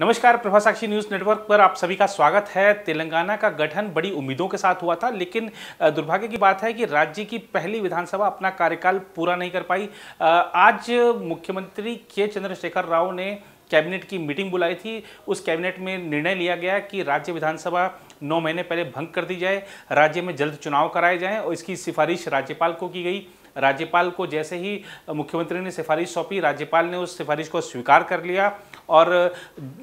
नमस्कार प्रभा साक्षी news network पर आप सभी का स्वागत है तेलंगाना का गठन बड़ी उम्मीदों के साथ हुआ था लेकिन दुर्भाग्य की बात है कि राज्य की पहली विधानसभा अपना कार्यकाल पूरा नहीं कर पाई आज मुख्यमंत्री के चंद्रशेखर राव ने कैबिनेट की मीटिंग बुलाई थी उस कैबिनेट में निर्णय लिया गया कि राज्य विधानसभा नौ महीने पहले भंग कर दी जाए राज्य में जल्द चुनाव कराए जाएँ और इसकी सिफारिश राज्यपाल को की गई राज्यपाल को जैसे ही मुख्यमंत्री ने सिफारिश सौंपी राज्यपाल ने उस सिफारिश को स्वीकार कर लिया और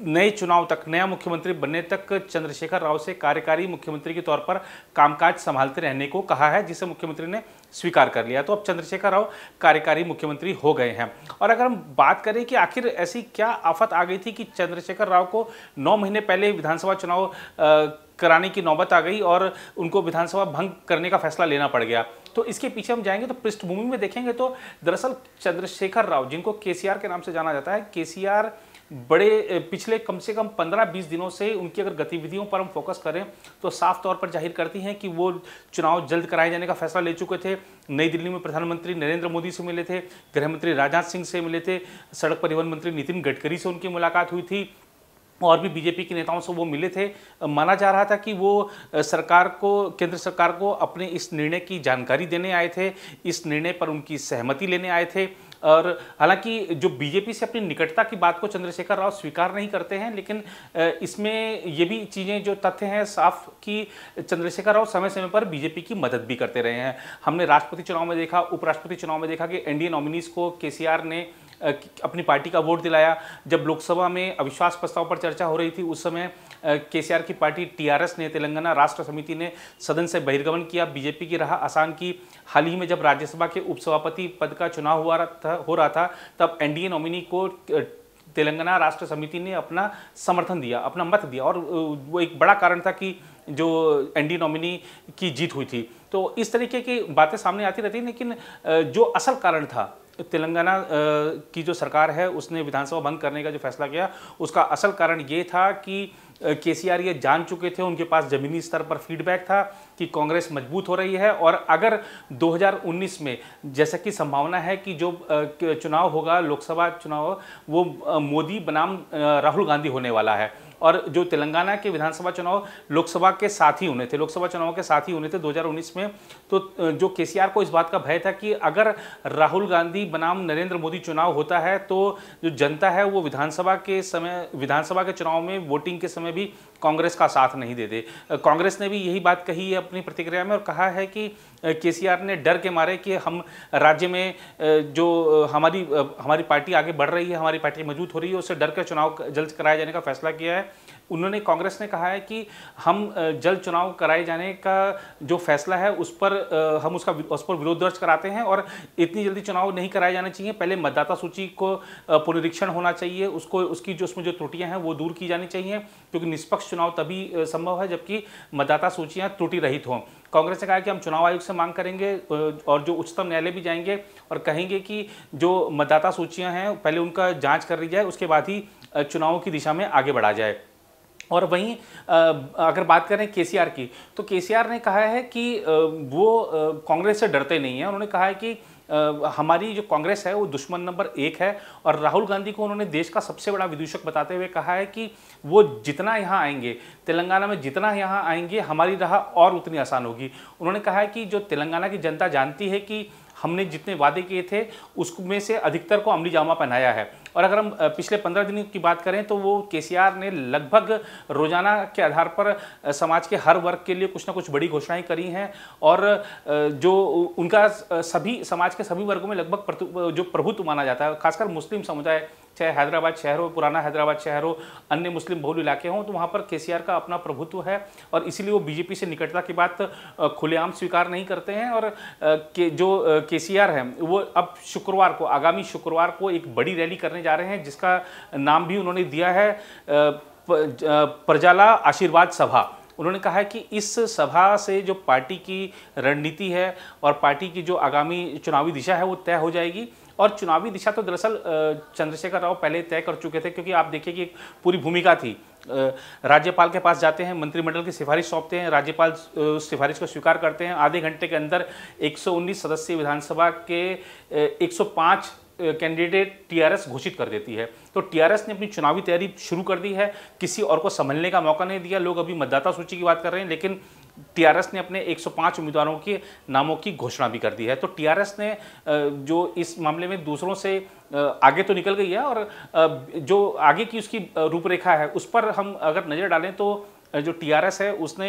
नए चुनाव तक नया मुख्यमंत्री बनने तक चंद्रशेखर राव से कार्यकारी मुख्यमंत्री के तौर पर कामकाज संभालते रहने को कहा है जिसे मुख्यमंत्री ने स्वीकार कर लिया तो अब चंद्रशेखर राव कार्यकारी मुख्यमंत्री हो गए हैं और अगर हम बात करें कि आखिर ऐसी क्या आफत आ गई थी कि चंद्रशेखर राव को नौ महीने पहले विधानसभा चुनाव कराने की नौबत आ गई और उनको विधानसभा भंग करने का फैसला लेना पड़ गया तो इसके पीछे हम जाएंगे तो पृष्ठभूमि में देखेंगे तो दरअसल चंद्रशेखर राव जिनको केसीआर के नाम से जाना जाता है केसीआर सी बड़े पिछले कम से कम 15-20 दिनों से उनकी अगर गतिविधियों पर हम फोकस करें तो साफ तौर पर जाहिर करती हैं कि वो चुनाव जल्द कराए जाने का फैसला ले चुके थे नई दिल्ली में प्रधानमंत्री नरेंद्र मोदी से मिले थे गृहमंत्री राजनाथ सिंह से मिले थे सड़क परिवहन मंत्री नितिन गडकरी से उनकी मुलाकात हुई थी और भी बीजेपी के नेताओं से वो मिले थे माना जा रहा था कि वो सरकार को केंद्र सरकार को अपने इस निर्णय की जानकारी देने आए थे इस निर्णय पर उनकी सहमति लेने आए थे और हालांकि जो बीजेपी से अपनी निकटता की बात को चंद्रशेखर राव स्वीकार नहीं करते हैं लेकिन इसमें ये भी चीज़ें जो तथ्य हैं साफ कि चंद्रशेखर राव समय समय पर बीजेपी की मदद भी करते रहे हैं हमने राष्ट्रपति चुनाव में देखा उपराष्ट्रपति चुनाव में देखा कि एनडीए नॉमिनीज को केसीआर ने अपनी पार्टी का वोट दिलाया जब लोकसभा में अविश्वास प्रस्ताव पर चर्चा हो रही थी उस समय केसीआर की पार्टी टीआरएस ने तेलंगाना राष्ट्र समिति ने सदन से बहिर्गमन किया बीजेपी की रहा आसान की हाल ही में जब राज्यसभा के उपसभापति पद का चुनाव हुआ था हो रहा था तब एनडीए नॉमिनी को तेलंगाना राष्ट्र समिति ने अपना समर्थन दिया अपना मत दिया और वो एक बड़ा कारण था कि जो एनडी नॉमिनी की जीत हुई थी तो इस तरीके की बातें सामने आती रहती लेकिन जो असल कारण था तेलंगाना की जो सरकार है उसने विधानसभा भंग करने का जो फैसला किया उसका असल कारण ये था कि के सी आर ये जान चुके थे उनके पास ज़मीनी स्तर पर फीडबैक था कि कांग्रेस मजबूत हो रही है और अगर 2019 में जैसा कि संभावना है कि जो चुनाव होगा लोकसभा चुनाव वो मोदी बनाम राहुल गांधी होने वाला है और जो तेलंगाना के विधानसभा चुनाव लोकसभा के साथ ही होने थे लोकसभा चुनाव के साथ ही होने थे 2019 में तो जो के को इस बात का भय था कि अगर राहुल गांधी बनाम नरेंद्र मोदी चुनाव होता है तो जो जनता है वो विधानसभा के समय विधानसभा के चुनाव में वोटिंग के समय भी कांग्रेस का साथ नहीं देते कांग्रेस ने भी यही बात कही है अपनी प्रतिक्रिया में और कहा है कि केसीआर ने डर के मारे कि हम राज्य में जो हमारी हमारी पार्टी आगे बढ़ रही है हमारी पार्टी मजबूत हो रही है उससे डर कर चुनाव जल्द कराए जाने का फैसला किया है उन्होंने कांग्रेस ने कहा है कि हम जल्द चुनाव कराए जाने का जो फैसला है उस पर हम उसका उस पर विरोध दर्ज कराते हैं और इतनी जल्दी चुनाव नहीं कराए जाने चाहिए पहले मतदाता सूची को पुनरीक्षण होना चाहिए उसको उसकी जो उसमें जो त्रुटियां हैं वो दूर की जानी चाहिए क्योंकि निष्पक्ष चुनाव तभी संभव है जबकि मतदाता सूचियाँ त्रुटि रहित हों कांग्रेस ने कहा कि हम चुनाव आयोग से मांग करेंगे और जो उच्चतम न्यायालय भी जाएंगे और कहेंगे कि जो मतदाता सूचियाँ हैं पहले उनका जाँच कर ली जाए उसके बाद ही चुनावों की दिशा में आगे बढ़ा जाए और वहीं अगर बात करें के की तो के ने कहा है कि वो कांग्रेस से डरते नहीं हैं उन्होंने कहा है कि हमारी जो कांग्रेस है वो दुश्मन नंबर एक है और राहुल गांधी को उन्होंने देश का सबसे बड़ा विदूषक बताते हुए कहा है कि वो जितना यहाँ आएंगे तेलंगाना में जितना यहाँ आएंगे हमारी राह और उतनी आसान होगी उन्होंने कहा है कि जो तेलंगाना की जनता जानती है कि हमने जितने वादे किए थे उसमें से अधिकतर को अमली जामा पहनाया है और अगर हम पिछले पंद्रह दिनों की बात करें तो वो के ने लगभग रोजाना के आधार पर समाज के हर वर्ग के लिए कुछ ना कुछ बड़ी घोषणाएं करी हैं और जो उनका सभी समाज के सभी वर्गों में लगभग जो प्रभुत्व माना जाता है खासकर मुस्लिम समुदाय चाहे हैदराबाद शहर हो पुराना हैदराबाद शहर हो अन्य मुस्लिम बहुल इलाके हों तो वहाँ पर के का अपना प्रभुत्व है और इसीलिए वो बीजेपी से निकटता की बात खुलेआम स्वीकार नहीं करते हैं और के जो के है वो अब शुक्रवार को आगामी शुक्रवार को एक बड़ी रैली करने जा रहे हैं जिसका नाम भी उन्होंने दिया है प्रजाला आशीर्वाद सभा उन्होंने कहा है कि इस सभा से जो पार्टी की रणनीति है और पार्टी की जो आगामी चुनावी दिशा है वो तय हो जाएगी और चुनावी दिशा तो दरअसल चंद्रशेखर राव पहले तय कर चुके थे क्योंकि आप देखिए कि पूरी भूमिका थी राज्यपाल के पास जाते हैं मंत्रिमंडल की सिफारिश सौंपते हैं राज्यपाल उस सिफारिश को स्वीकार करते हैं आधे घंटे के अंदर 119 सदस्यीय विधानसभा के 105 कैंडिडेट टीआरएस घोषित कर देती है तो टीआरएस ने अपनी चुनावी तैयारी शुरू कर दी है किसी और को संभलने का मौका नहीं दिया लोग अभी मतदाता सूची की बात कर रहे हैं लेकिन टीआरएस ने अपने 105 उम्मीदवारों के नामों की घोषणा भी कर दी है तो टीआरएस ने जो इस मामले में दूसरों से आगे तो निकल गई है और जो आगे की उसकी रूपरेखा है उस पर हम अगर नज़र डालें तो जो टीआरएस है उसने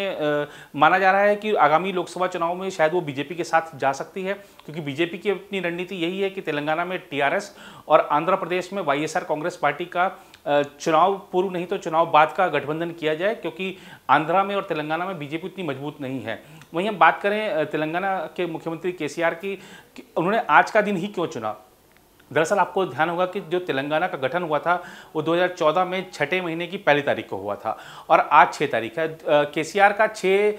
माना जा रहा है कि आगामी लोकसभा चुनाव में शायद वो बीजेपी के साथ जा सकती है क्योंकि बीजेपी की अपनी रणनीति यही है कि तेलंगाना में टीआरएस और आंध्र प्रदेश में वाईएसआर कांग्रेस पार्टी का चुनाव पूर्व नहीं तो चुनाव बाद का गठबंधन किया जाए क्योंकि आंध्रा में और तेलंगाना में बीजेपी उतनी मजबूत नहीं है वहीं हम बात करें तेलंगाना के मुख्यमंत्री केसीआर की उन्होंने आज का दिन ही क्यों चुना दरअसल आपको ध्यान होगा कि जो तेलंगाना का गठन हुआ था वो 2014 में छठे महीने की पहली तारीख को हुआ था और आज छः तारीख है के का छः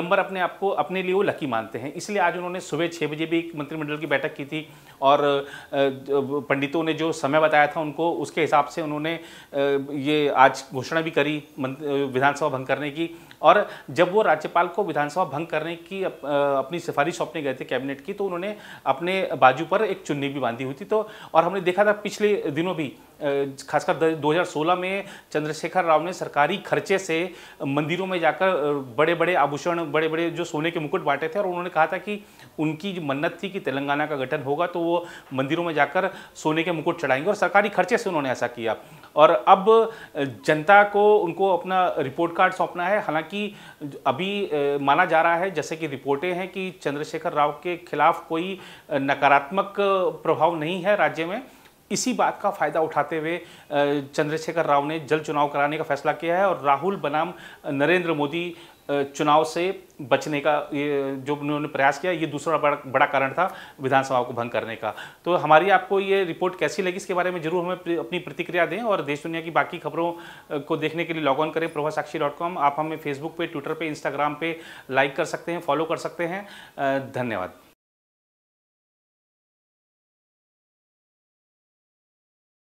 नंबर अपने आप को अपने लिए वो लकी मानते हैं इसलिए आज उन्होंने सुबह छः बजे भी एक मंत्रिमंडल की बैठक की थी और पंडितों ने जो समय बताया था उनको उसके हिसाब से उन्होंने ये आज घोषणा भी करी विधानसभा भंग करने की और जब वो राज्यपाल को विधानसभा भंग करने की अप, अपनी सिफारिश सौंपने गए थे कैबिनेट की तो उन्होंने अपने बाजू पर एक चुन्नी भी बांधी हुई थी तो और हमने देखा था पिछले दिनों भी खासकर 2016 में चंद्रशेखर राव ने सरकारी खर्चे से मंदिरों में जाकर बड़े बड़े आभूषण बड़े बड़े जो सोने के मुकुट बांटे थे और उन्होंने कहा था कि उनकी जो मन्नत थी कि तेलंगाना का गठन होगा तो वो मंदिरों में जाकर सोने के मुकुट चढ़ाएंगे और सरकारी खर्चे से उन्होंने ऐसा किया और अब जनता को उनको अपना रिपोर्ट कार्ड सौंपना है हालांकि अभी माना जा रहा है जैसे कि रिपोर्टें हैं कि चंद्रशेखर राव के खिलाफ कोई नकारात्मक प्रभाव नहीं है राज्य में इसी बात का फायदा उठाते हुए चंद्रशेखर राव ने जल चुनाव कराने का फैसला किया है और राहुल बनाम नरेंद्र मोदी चुनाव से बचने का ये जो उन्होंने प्रयास किया ये दूसरा बड़ा बड़ा कारण था विधानसभा को भंग करने का तो हमारी आपको ये रिपोर्ट कैसी लगी इसके बारे में जरूर हमें अपनी प्रतिक्रिया दें और देश दुनिया की बाकी खबरों को देखने के लिए लॉग ऑन करें प्रभा साक्षी डॉट कॉम आप हमें फेसबुक पे ट्विटर पे इंस्टाग्राम पे लाइक कर सकते हैं फॉलो कर सकते हैं धन्यवाद